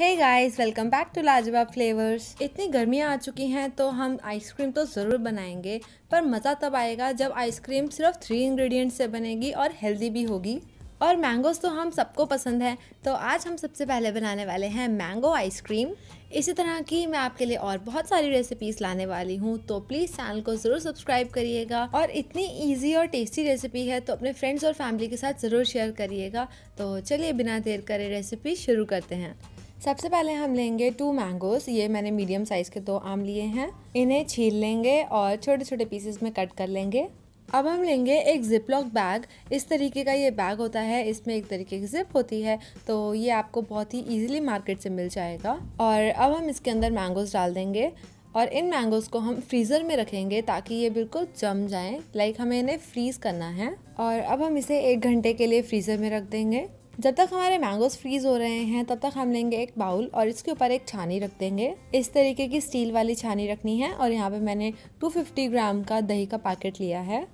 hey guys welcome back to Lajawab flavours इतनी गर्मियाँ आ चुकी हैं तो हम आइसक्रीम तो ज़रूर बनाएंगे पर मज़ा तब आएगा जब आइसक्रीम सिर्फ थ्री इंग्रेडिएंट्स से बनेगी और हेल्दी भी होगी और मैंगोज़ तो हम सबको पसंद है तो आज हम सबसे पहले बनाने वाले हैं मैंगो आइसक्रीम इसी तरह की मैं आपके लिए और बहुत सारी रेसिपीज़ लाने वाली हूँ तो प्लीज़ चैनल को ज़रूर सब्सक्राइब करिएगा और इतनी इजी और टेस्टी रेसिपी है तो अपने फ्रेंड्स और फैमिली के साथ ज़रूर शेयर करिएगा तो चलिए बिना देर करे रेसिपी शुरू करते हैं सबसे पहले हम लेंगे टू मैंगोस ये मैंने मीडियम साइज़ के दो आम लिए हैं इन्हें छील लेंगे और छोटे छोटे पीसेस में कट कर लेंगे अब हम लेंगे एक जिपलॉक बैग इस तरीके का ये बैग होता है इसमें एक तरीके की जिप होती है तो ये आपको बहुत ही इजीली मार्केट से मिल जाएगा और अब हम इसके अंदर मैंगोज़ डाल देंगे और इन मैंगोज़ को हम फ्रीज़र में रखेंगे ताकि ये बिल्कुल जम जाएं लाइक हमें इन्हें फ्रीज़ करना है और अब हम इसे एक घंटे के लिए फ्रीज़र में रख देंगे जब तक हमारे मैंगोज़ फ्रीज़ हो रहे हैं तब तक हम लेंगे एक बाउल और इसके ऊपर एक छानी रख देंगे इस तरीके की स्टील वाली छानी रखनी है और यहाँ पे मैंने 250 ग्राम का दही का पैकेट लिया है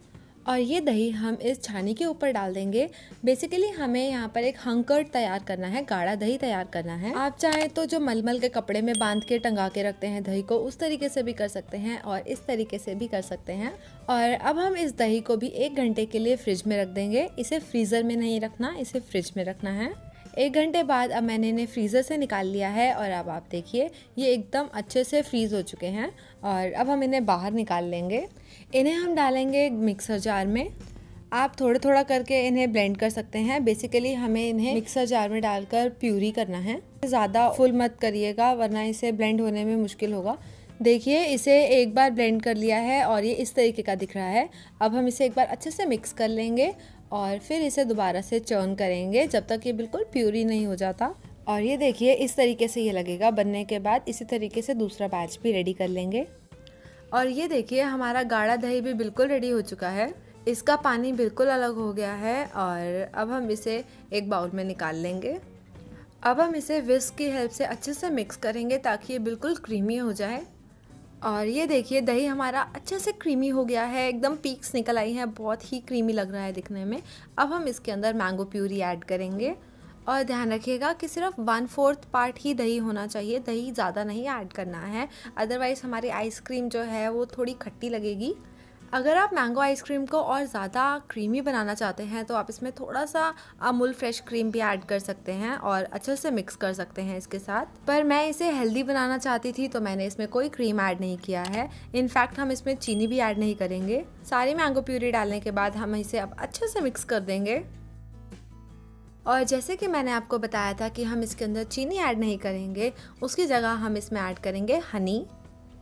और ये दही हम इस छानी के ऊपर डाल देंगे बेसिकली हमें यहाँ पर एक हंकर्ड तैयार करना है गाढ़ा दही तैयार करना है आप चाहें तो जो मलमल के कपड़े में बांध के टंगा के रखते हैं दही को उस तरीके से भी कर सकते हैं और इस तरीके से भी कर सकते हैं और अब हम इस दही को भी एक घंटे के लिए फ्रिज में रख देंगे इसे फ्रीज़र में नहीं रखना इसे फ्रिज में रखना है एक घंटे बाद अब मैंने इन्हें फ्रीज़र से निकाल लिया है और अब आप देखिए ये एकदम अच्छे से फ्रीज़ हो चुके हैं और अब हम इन्हें बाहर निकाल लेंगे इन्हें हम डालेंगे मिक्सर जार में आप थोड़ा थोड़ा करके इन्हें ब्लेंड कर सकते हैं बेसिकली हमें इन्हें मिक्सर जार में डालकर प्यूरी करना है ज़्यादा फुल मत करिएगा वरना इसे ब्लेंड होने में मुश्किल होगा देखिए इसे एक बार ब्लेंड कर लिया है और ये इस तरीके का दिख रहा है अब हम इसे एक बार अच्छे से मिक्स कर लेंगे और फिर इसे दोबारा से चर्न करेंगे जब तक ये बिल्कुल प्यूरी नहीं हो जाता और ये देखिए इस तरीके से ये लगेगा बनने के बाद इसी तरीके से दूसरा बैच भी रेडी कर लेंगे और ये देखिए हमारा गाढ़ा दही भी बिल्कुल रेडी हो चुका है इसका पानी बिल्कुल अलग हो गया है और अब हम इसे एक बाउल में निकाल लेंगे अब हम इसे विस्क की हेल्प से अच्छे से मिक्स करेंगे ताकि ये बिल्कुल क्रीमी हो जाए और ये देखिए दही हमारा अच्छे से क्रीमी हो गया है एकदम पीक्स निकल आई हैं बहुत ही क्रीमी लग रहा है दिखने में अब हम इसके अंदर मैंगो प्यूरी ऐड करेंगे और ध्यान रखिएगा कि सिर्फ वन फोर्थ पार्ट ही दही होना चाहिए दही ज़्यादा नहीं ऐड करना है अदरवाइज़ हमारी आइसक्रीम जो है वो थोड़ी खट्टी लगेगी अगर आप मैंगो आइसक्रीम को और ज़्यादा क्रीमी बनाना चाहते हैं तो आप इसमें थोड़ा सा अमूल फ्रेश क्रीम भी ऐड कर सकते हैं और अच्छे से मिक्स कर सकते हैं इसके साथ पर मैं इसे हेल्दी बनाना चाहती थी तो मैंने इसमें कोई क्रीम ऐड नहीं किया है इनफैक्ट हम इसमें चीनी भी ऐड नहीं करेंगे सारी मैंगो प्यूरी डालने के बाद हम इसे अब अच्छे से मिक्स कर देंगे और जैसे कि मैंने आपको बताया था कि हम इसके अंदर चीनी ऐड नहीं करेंगे उसकी जगह हम इसमें ऐड करेंगे हनी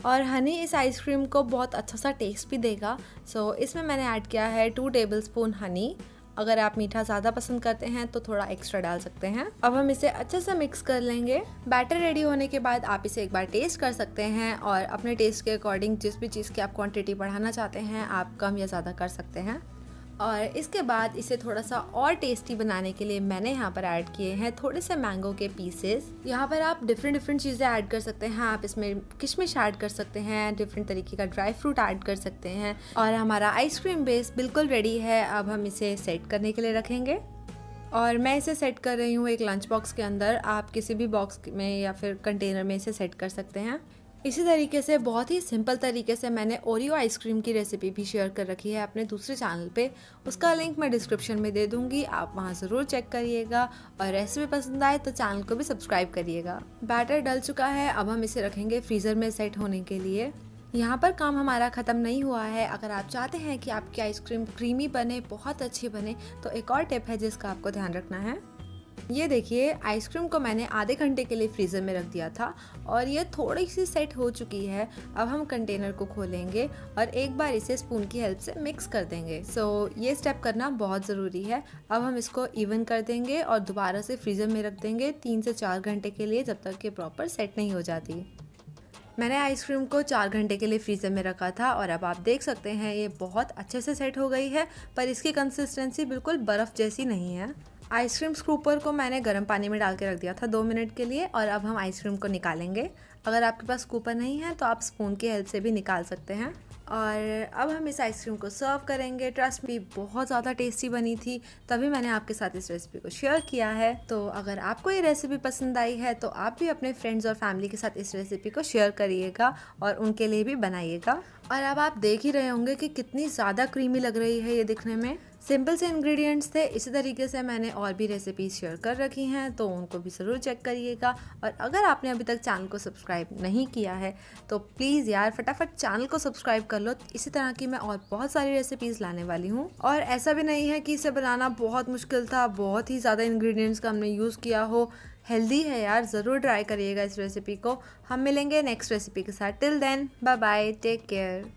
और हनी इस आइसक्रीम को बहुत अच्छा सा टेस्ट भी देगा सो so, इसमें मैंने ऐड किया है टू टेबल स्पून हनी अगर आप मीठा ज़्यादा पसंद करते हैं तो थोड़ा एक्स्ट्रा डाल सकते हैं अब हम इसे अच्छे से मिक्स कर लेंगे बैटर रेडी होने के बाद आप इसे एक बार टेस्ट कर सकते हैं और अपने टेस्ट के अकॉर्डिंग जिस भी चीज़ की आप क्वांटिटी बढ़ाना चाहते हैं आप कम या ज़्यादा कर सकते हैं और इसके बाद इसे थोड़ा सा और टेस्टी बनाने के लिए मैंने यहाँ पर ऐड किए हैं थोड़े से मैंगो के पीसेस यहाँ पर आप डिफरेंट डिफरेंट चीज़ें ऐड कर सकते हैं आप इसमें किशमिश ऐड कर सकते हैं डिफरेंट तरीके का ड्राई फ्रूट ऐड कर सकते हैं और हमारा आइसक्रीम बेस बिल्कुल रेडी है अब हम इसे सेट करने के लिए रखेंगे और मैं इसे सेट कर रही हूँ एक लंच बॉक्स के अंदर आप किसी भी बॉक्स में या फिर कंटेनर में इसे सेट कर सकते हैं इसी तरीके से बहुत ही सिंपल तरीके से मैंने ओरियो आइसक्रीम की रेसिपी भी शेयर कर रखी है अपने दूसरे चैनल पे उसका लिंक मैं डिस्क्रिप्शन में दे दूँगी आप वहाँ ज़रूर चेक करिएगा और रेसिपी पसंद आए तो चैनल को भी सब्सक्राइब करिएगा बैटर डल चुका है अब हम इसे रखेंगे फ्रीज़र में सेट होने के लिए यहाँ पर काम हमारा ख़त्म नहीं हुआ है अगर आप चाहते हैं कि आपकी आइसक्रीम क्रीमी बने बहुत अच्छी बने तो एक और टिप है जिसका आपको ध्यान रखना है ये देखिए आइसक्रीम को मैंने आधे घंटे के लिए फ्रीज़र में रख दिया था और ये थोड़ी सी सेट हो चुकी है अब हम कंटेनर को खोलेंगे और एक बार इसे स्पून की हेल्प से मिक्स कर देंगे सो so, ये स्टेप करना बहुत ज़रूरी है अब हम इसको इवन कर देंगे और दोबारा से फ्रीज़र में रख देंगे तीन से चार घंटे के लिए जब तक ये प्रॉपर सेट नहीं हो जाती मैंने आइसक्रीम को चार घंटे के लिए फ्रीज़र में रखा था और अब आप देख सकते हैं ये बहुत अच्छे से सेट हो गई है पर इसकी कंसिस्टेंसी बिल्कुल बर्फ़ जैसी नहीं है आइसक्रीम स्क्रूपर को मैंने गर्म पानी में डाल के रख दिया था दो मिनट के लिए और अब हम आइसक्रीम को निकालेंगे अगर आपके पास स्कूपर नहीं है तो आप स्पून की हेल्प से भी निकाल सकते हैं और अब हम इस आइसक्रीम को सर्व करेंगे ट्रस्ट भी बहुत ज़्यादा टेस्टी बनी थी तभी मैंने आपके साथ इस रेसिपी को शेयर किया है तो अगर आपको ये रेसिपी पसंद आई है तो आप भी अपने फ्रेंड्स और फैमिली के साथ इस रेसिपी को शेयर करिएगा और उनके लिए भी बनाइएगा और अब आप देख ही रहे होंगे कि कितनी ज़्यादा क्रीमी लग रही है ये दिखने में सिंपल से इंग्रेडिएंट्स थे इसी तरीके से मैंने और भी रेसिपीज़ शेयर कर रखी हैं तो उनको भी ज़रूर चेक करिएगा और अगर आपने अभी तक चैनल को सब्सक्राइब नहीं किया है तो प्लीज़ यार फटाफट चैनल को सब्सक्राइब कर लो इसी तरह की मैं और बहुत सारी रेसिपीज़ लाने वाली हूँ और ऐसा भी नहीं है कि इसे बनाना बहुत मुश्किल था बहुत ही ज़्यादा इन्ग्रीडियंट्स का हमने यूज़ किया हो हेल्दी है यार ज़रूर ट्राई करिएगा इस रेसिपी को हम मिलेंगे नेक्स्ट रेसिपी के साथ till then bye bye take care